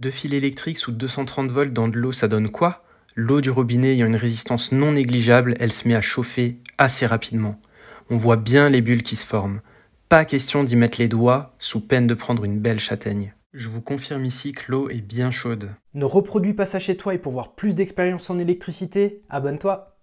Deux fils électriques sous 230 volts dans de l'eau, ça donne quoi L'eau du robinet ayant une résistance non négligeable, elle se met à chauffer assez rapidement. On voit bien les bulles qui se forment. Pas question d'y mettre les doigts, sous peine de prendre une belle châtaigne. Je vous confirme ici que l'eau est bien chaude. Ne reproduis pas ça chez toi et pour voir plus d'expériences en électricité, abonne-toi